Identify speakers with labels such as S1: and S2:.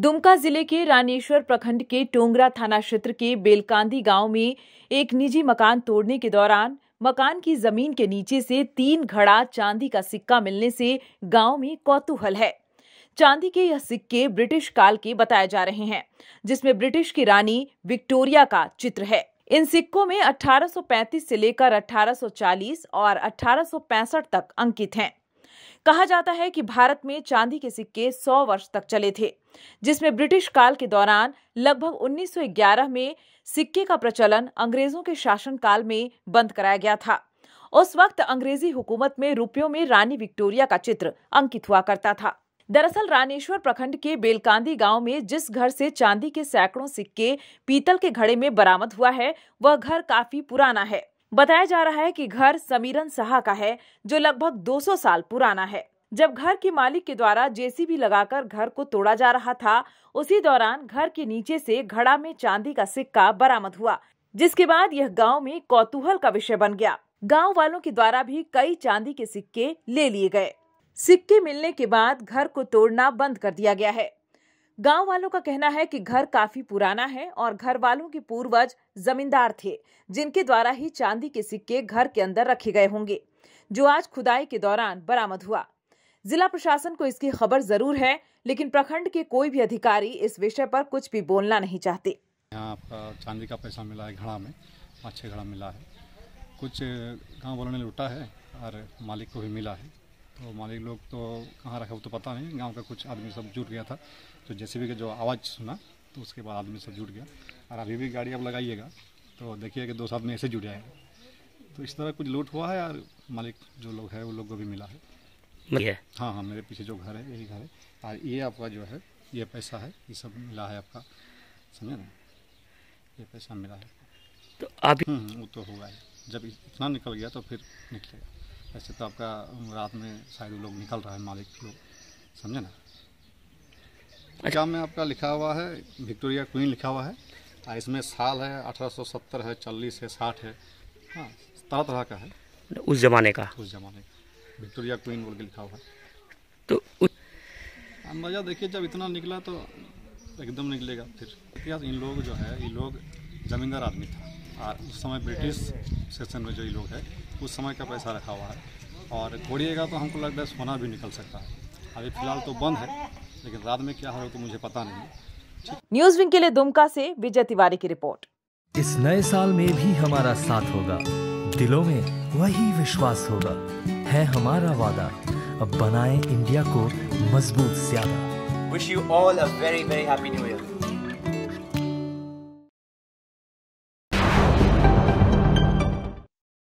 S1: दुमका जिले के रानेश्वर प्रखंड के टोंगरा थाना क्षेत्र के बेलकांदी गांव में एक निजी मकान तोड़ने के दौरान मकान की जमीन के नीचे से तीन घड़ा चांदी का सिक्का मिलने से गांव में कौतूहल है चांदी के यह सिक्के ब्रिटिश काल के बताए जा रहे हैं जिसमें ब्रिटिश की रानी विक्टोरिया का चित्र है इन सिक्कों में 1835 से लेकर 1840 और 1865 तक अंकित हैं। कहा जाता है कि भारत में चांदी के सिक्के 100 वर्ष तक चले थे जिसमें ब्रिटिश काल के दौरान लगभग 1911 में सिक्के का प्रचलन अंग्रेजों के शासन काल में बंद कराया गया था उस वक्त अंग्रेजी हुकूमत में रुपयों में रानी विक्टोरिया का चित्र अंकित हुआ करता था दरअसल रानेश्वर प्रखंड के बेलकांदी गांव में जिस घर से चांदी के सैकड़ों सिक्के पीतल के घड़े में बरामद हुआ है वह घर काफी पुराना है बताया जा रहा है कि घर समीरन सहा का है जो लगभग 200 साल पुराना है जब घर के मालिक के द्वारा जेसीबी लगाकर घर को तोड़ा जा रहा था उसी दौरान घर के नीचे से घड़ा में चांदी का सिक्का बरामद हुआ जिसके बाद यह गांव में कौतूहल का विषय बन गया गांव वालों के द्वारा भी कई चांदी के सिक्के ले लिए गए सिक्के मिलने के बाद घर को तोड़ना बंद कर दिया गया है गांव वालों का कहना है कि घर काफी पुराना है और घर वालों के पूर्वज जमींदार थे जिनके द्वारा ही चांदी के सिक्के घर के अंदर रखे गए होंगे जो आज खुदाई के दौरान बरामद हुआ जिला प्रशासन को इसकी खबर जरूर है लेकिन प्रखंड के कोई भी अधिकारी इस विषय पर कुछ भी बोलना नहीं चाहते
S2: यहाँ आपका चांदी का पैसा मिला है घड़ा में पाँच छः घड़ा मिला है कुछ गाँव वालों ने लूटा है और मालिक को भी मिला है तो मालिक लोग तो कहाँ रखा वो तो पता नहीं गांव का कुछ आदमी सब जुट गया था तो जैसे भी जो आवाज़ सुना तो उसके बाद आदमी सब जुट गया और अभी भी गाड़ी अब लगाइएगा तो देखिए कि दो साथ में ऐसे जुट जाएगा तो इस तरह कुछ लूट हुआ है और मालिक जो लोग है वो लोग को भी मिला है हाँ हाँ मेरे पीछे जो घर है यही घर है और ये आपका जो है ये पैसा है ये सब मिला है आपका समझे ना ये पैसा मिला है तो अभी हम्म, वो तो होगा जब इतना निकल गया तो फिर निकलेगा ऐसे तो आपका रात में शायद लोग निकल रहा है मालिक लोग समझे ना अच्छा में आपका लिखा हुआ है विक्टोरिया क्वीन लिखा हुआ है और इसमें साल है 1870 है चालीस है साठ है हाँ तरह तरह का है उस जमाने का उस जमाने का विक्टोरिया क्वीन बोल के लिखा हुआ है तो अंदाजा देखिए जब इतना निकला तो एकदम निकलेगा फिर इतिहास इन लोग जो है ये लोग जमींदार आदमी था और उस समय ब्रिटिश सेशन में जो ये लोग है कुछ समय का पैसा रखा हुआ है और घोड़िएगा तो हमको लगता है सोना भी निकल सकता है अभी फिलहाल तो बंद है लेकिन रात में क्या होगा तो मुझे पता नहीं
S1: न्यूज विंग के लिए दुमका से विजय तिवारी की रिपोर्ट
S2: इस नए साल में भी हमारा साथ होगा दिलों में वही विश्वास होगा है हमारा वादा अब बनाए इंडिया को मजबूत ज्यादा
S1: wish you all a very very happy new year